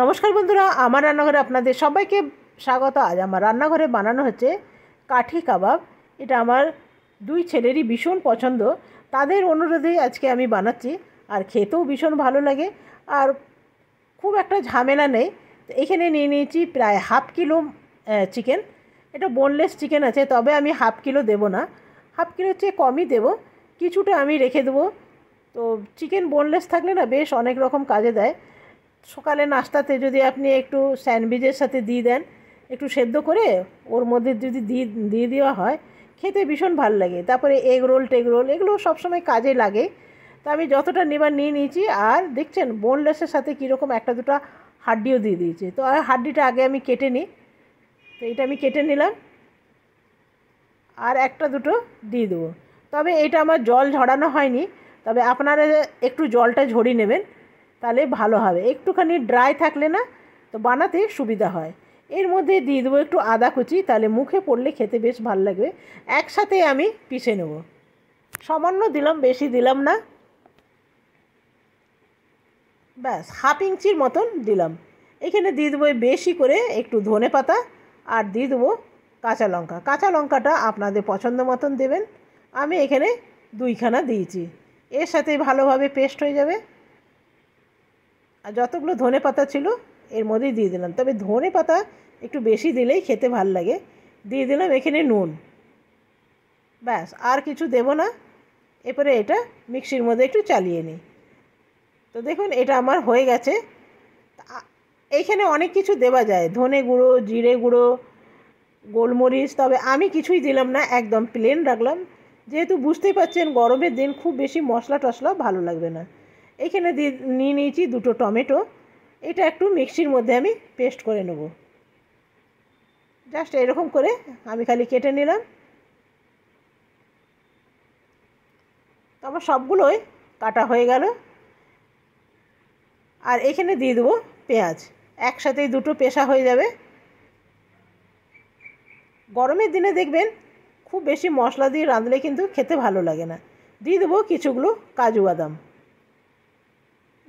নমস্কার বন্ধুরা আমার রান্নাঘরে আপনাদের সবাইকে স্বাগত আজ আমার রান্নাঘরে বানানো হচ্ছে কাঠি কাবাব এটা আমার দুই ছেলেরই ভীষণ পছন্দ তাদের অনুরোধেই আজকে আমি বানাচ্ছি আর খেতেও ভীষণ ভালো লাগে আর খুব একটা ঝামেলা নেই এখানে নিয়ে নিয়েছি প্রায় হাফ কিলো চিকেন এটা বোনলেস চিকেন আছে তবে আমি হাফ কিলো দেব না হাফ কিলো চেয়ে কমই দেব কিছুটা আমি রেখে দেবো তো চিকেন বোনলেস থাকলে না বেশ অনেক রকম কাজে দেয় সকালে নাস্তাতে যদি আপনি একটু স্যান্ডউইচের সাথে দিয়ে দেন একটু সেদ্ধ করে ওর মধ্যে যদি দিয়ে দিয়ে দেওয়া হয় খেতে ভীষণ ভাল লাগে তারপরে এগ রোল টেগ রোল এগুলো সবসময় কাজে লাগে তা আমি যতটা নেবার নিয়ে নিয়েছি আর দেখছেন বোনলেসের সাথে কীরকম একটা দুটা হাড্ডিও দিয়ে দিয়েছে তো আর হাড্ডিটা আগে আমি কেটে নিই তো এটা আমি কেটে নিলাম আর একটা দুটো দিয়ে দেবো তবে এটা আমার জল ঝরানো হয়নি তবে আপনারা একটু জলটা ঝরিয়ে নেবেন তাহলে ভালো হবে একটুখানি ড্রাই থাকলে না তো বানাতে সুবিধা হয় এর মধ্যে দিয়ে দেবো একটু আদা কুচি তাহলে মুখে পড়লে খেতে বেশ ভালো লাগবে একসাথে আমি পিষে নেব সামান্য দিলাম বেশি দিলাম না ব্যাস হাফ ইঞ্চির মতন দিলাম এখানে দিয়ে দেবো বেশি করে একটু ধনে পাতা আর দিয়ে দেবো কাঁচা লঙ্কা কাঁচা লঙ্কাটা আপনাদের পছন্দ মতন দেবেন আমি এখানে দুইখানা দিয়েছি এর সাথে ভালোভাবে পেস্ট হয়ে যাবে আর যতগুলো ধনে পাতা ছিল এর মধ্যেই দিয়ে দিলাম তবে ধনে পাতা একটু বেশি দিলেই খেতে ভাল লাগে দিয়ে দিলাম এখানে নুন ব্যাস আর কিছু দেব না এরপরে এটা মিক্সির মধ্যে একটু চালিয়ে নিই তো দেখুন এটা আমার হয়ে গেছে এইখানে অনেক কিছু দেওয়া যায় ধনে গুঁড়ো জিরে গুঁড়ো গোলমরিচ তবে আমি কিছুই দিলাম না একদম প্লেন রাখলাম যেহেতু বুঝতেই পারছেন গরমের দিন খুব বেশি মশলা টশলা ভালো লাগবে না এখানে নিয়ে নিয়েছি দুটো টমেটো এটা একটু মিক্সির মধ্যে আমি পেস্ট করে নেব জাস্ট এরকম করে আমি খালি কেটে নিলাম আমার সবগুলোই কাটা হয়ে গেল আর এখানে দিয়ে দেবো পেঁয়াজ একসাথেই দুটো পেশা হয়ে যাবে গরমের দিনে দেখবেন খুব বেশি মশলা দিয়ে রাঁধলে কিন্তু খেতে ভালো লাগে না দিয়ে দেবো কিছুগুলো কাজু বাদাম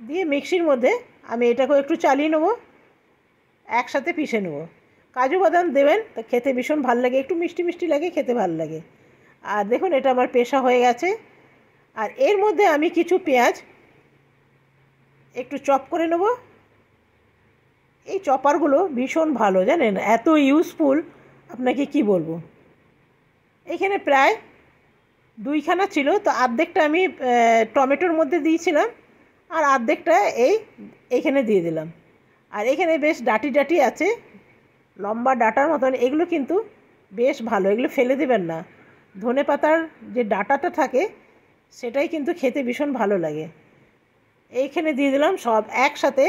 দিয়ে মিক্সির মধ্যে আমি এটাকেও একটু চালিয়ে নেবো একসাথে পিষে নেবো কাজু বাদাম দেবেন তো খেতে ভীষণ ভাল লাগে একটু মিষ্টি মিষ্টি লাগে খেতে ভাল লাগে আর দেখুন এটা আমার পেশা হয়ে গেছে আর এর মধ্যে আমি কিছু পেঁয়াজ একটু চপ করে নেব এই চপারগুলো ভীষণ ভালো জানেন এত ইউজফুল আপনাকে কি বলবো এখানে প্রায় দুইখানা ছিল তো অর্ধেকটা আমি টমেটোর মধ্যে দিয়েছিলাম আর অর্ধেকটা এই এখানে দিয়ে দিলাম আর এখানে বেশ ডাটি ডাটি আছে লম্বা ডাটার মতন এগুলো কিন্তু বেশ ভালো এগুলো ফেলে দেবেন না ধনে পাতার যে ডাটাটা থাকে সেটাই কিন্তু খেতে ভীষণ ভালো লাগে এইখানে দিয়ে দিলাম সব একসাথে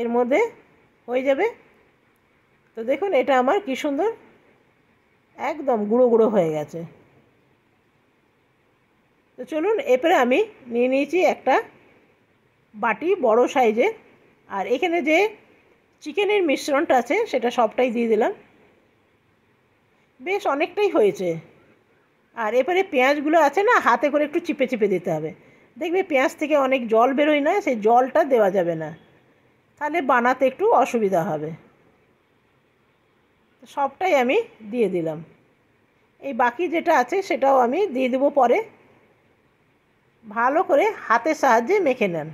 এর মধ্যে হয়ে যাবে তো দেখুন এটা আমার কি সুন্দর একদম গুঁড়ো গুঁড়ো হয়ে গেছে তো চলুন এরপরে আমি নিয়ে নিয়েছি একটা বাটি বড় সাইজে আর এখানে যে চিকেনের মিশ্রণটা আছে সেটা সবটাই দিয়ে দিলাম বেশ অনেকটাই হয়েছে আর এবারে পেঁয়াজগুলো আছে না হাতে করে একটু চিপে চিপে দিতে হবে দেখবে পেঁয়াজ থেকে অনেক জল বেরোয় না সেই জলটা দেওয়া যাবে না তাহলে বানাতে একটু অসুবিধা হবে সবটাই আমি দিয়ে দিলাম এই বাকি যেটা আছে সেটাও আমি দিয়ে দেবো পরে ভালো করে হাতের সাহায্যে মেখে নেন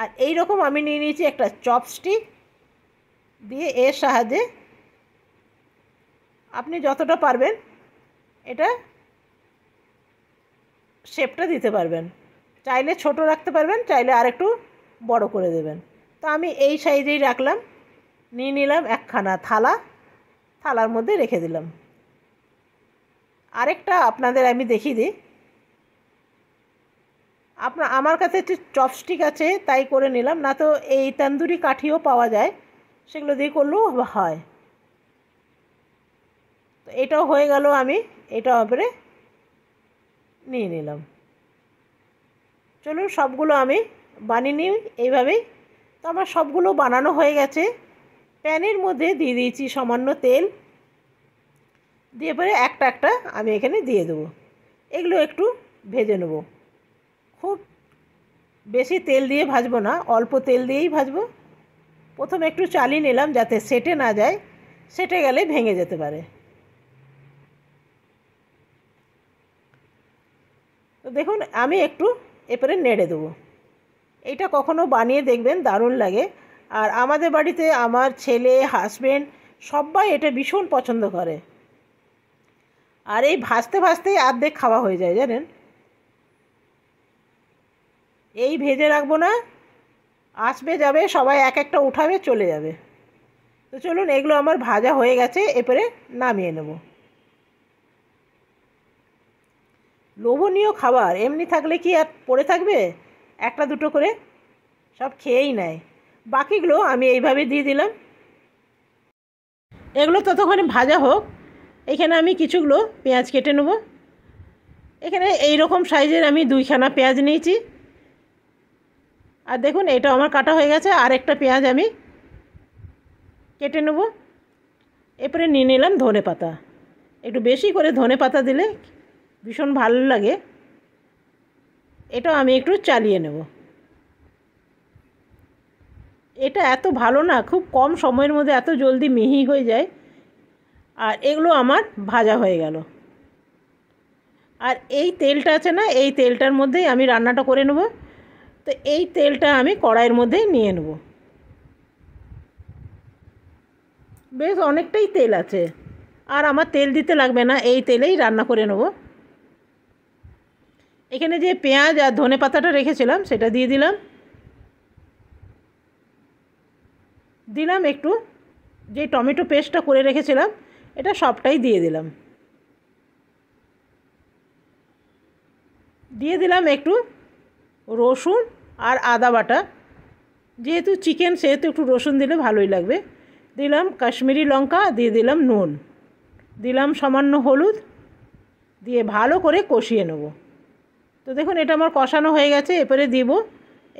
আর এই রকম আমি নিয়ে নিয়েছি একটা চপস্টিক দিয়ে এর সাহায্যে আপনি যতটা পারবেন এটা শেপটা দিতে পারবেন চাইলে ছোট রাখতে পারবেন চাইলে আরেকটু বড় করে দেবেন তো আমি এই সাইজেই রাখলাম নিয়ে নিলাম একখানা থালা থালার মধ্যে রেখে দিলাম আরেকটা আপনাদের আমি দেখিয়ে দিই আপনার আমার কাছে একটি চপস্টিক আছে তাই করে নিলাম না তো এই তন্দুরি কাঠিও পাওয়া যায় সেগুলো দিয়ে করলেও হয় তো এটাও হয়ে গেল আমি এটা ওপরে নিয়ে নিলাম চলুন সবগুলো আমি বানিয়ে নিই এইভাবেই তো আমার সবগুলো বানানো হয়ে গেছে প্যানের মধ্যে দিয়ে দিয়েছি সামান্য তেল দিয়ে পরে একটা একটা আমি এখানে দিয়ে দেবো এগুলো একটু ভেজে নেবো খুব বেশি তেল দিয়ে ভাজবো না অল্প তেল দিয়েই ভাজবো প্রথমে একটু চালিয়ে নিলাম যাতে সেটে না যায় সেটে গেলে ভেঙে যেতে পারে তো দেখুন আমি একটু এপরে নেড়ে দেবো এটা কখনো বানিয়ে দেখবেন দারুণ লাগে আর আমাদের বাড়িতে আমার ছেলে হাজব্যান্ড সবাই এটা ভীষণ পছন্দ করে আর এই ভাজতে ভাজতেই আর্ধেক খাওয়া হয়ে যায় জানেন এই ভেজে রাখবো না আসবে যাবে সবাই এক একটা উঠাবে চলে যাবে তো চলুন এগুলো আমার ভাজা হয়ে গেছে এরপরে নামিয়ে নেব লোভনীয় খাবার এমনি থাকলে কি আর পড়ে থাকবে একটা দুটো করে সব খেয়েই নেয় বাকিগুলো আমি এইভাবে দিয়ে দিলাম এগুলো ততক্ষণে ভাজা হোক এখানে আমি কিছুগুলো পেঁয়াজ কেটে নেব এখানে এই রকম সাইজের আমি দুইখানা পেঁয়াজ নিয়েছি আর দেখুন এটা আমার কাটা হয়ে গেছে আর একটা পেঁয়াজ আমি কেটে নেব এরপরে নিয়ে নিলাম ধনে পাতা একটু বেশি করে ধনে পাতা দিলে ভীষণ ভালো লাগে এটাও আমি একটু চালিয়ে নেব এটা এত ভালো না খুব কম সময়ের মধ্যে এত জলদি মিহি হয়ে যায় আর এগুলো আমার ভাজা হয়ে গেল আর এই তেলটা আছে না এই তেলটার মধ্যেই আমি রান্নাটা করে নেবো তো এই তেলটা আমি কড়াইয়ের মধ্যে নিয়ে নেব বেশ অনেকটাই তেল আছে আর আমার তেল দিতে লাগবে না এই তেলেই রান্না করে নেব এখানে যে পেঁয়াজ আর ধনে পাতাটা রেখেছিলাম সেটা দিয়ে দিলাম দিলাম একটু যে টমেটো পেস্টটা করে রেখেছিলাম এটা সবটাই দিয়ে দিলাম দিয়ে দিলাম একটু রসুন আর আদা বাটা যেহেতু চিকেন সেহেতু একটু রসুন দিলে ভালোই লাগবে দিলাম কাশ্মীরি লঙ্কা দিয়ে দিলাম নুন দিলাম সামান্য হলুদ দিয়ে ভালো করে কষিয়ে নেব তো দেখুন এটা আমার কষানো হয়ে গেছে এরপরে দিব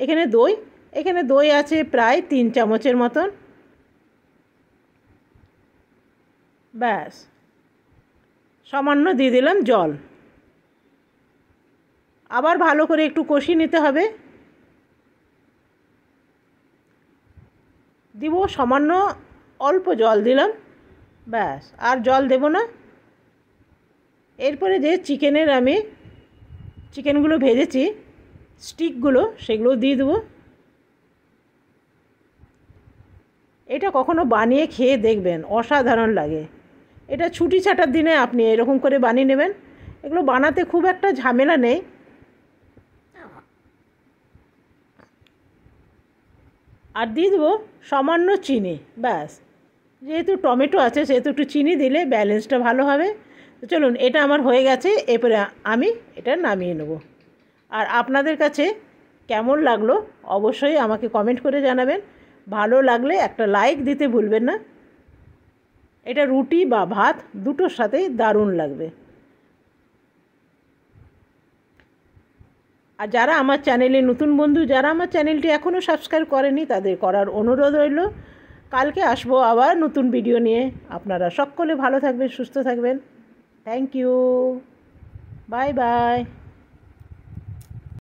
এখানে দই এখানে দই আছে প্রায় তিন চামচের মতন ব্যাস সামান্য দিয়ে দিলাম জল আবার ভালো করে একটু কষিয়ে নিতে হবে দিব সামান্য অল্প জল দিলাম ব্যাস আর জল দেব না এরপরে যে চিকেনের আমি চিকেনগুলো ভেজেছি স্টিকগুলো সেগুলো দিয়ে দেবো এটা কখনো বানিয়ে খেয়ে দেখবেন অসাধারণ লাগে এটা ছুটি ছাটার দিনে আপনি এরকম করে বানিয়ে নেবেন এগুলো বানাতে খুব একটা ঝামেলা নেই আর দিয়ে দেবো সামান্য চিনি ব্যাস যেহেতু টমেটো আছে সেহেতু একটু চিনি দিলে ব্যালেন্সটা ভালো হবে তো চলুন এটা আমার হয়ে গেছে এরপরে আমি এটা নামিয়ে নেব আর আপনাদের কাছে কেমন লাগলো অবশ্যই আমাকে কমেন্ট করে জানাবেন ভালো লাগলে একটা লাইক দিতে ভুলবেন না এটা রুটি বা ভাত দুটোর সাথেই দারুণ লাগবে আর যারা আমার চ্যানেলে নতুন বন্ধু যারা আমার চ্যানেলটি এখনও সাবস্ক্রাইব করেনি তাদের করার অনুরোধ রইল কালকে আসবো আবার নতুন ভিডিও নিয়ে আপনারা সকলে ভালো থাকবেন সুস্থ থাকবেন থ্যাংক ইউ বাই বাই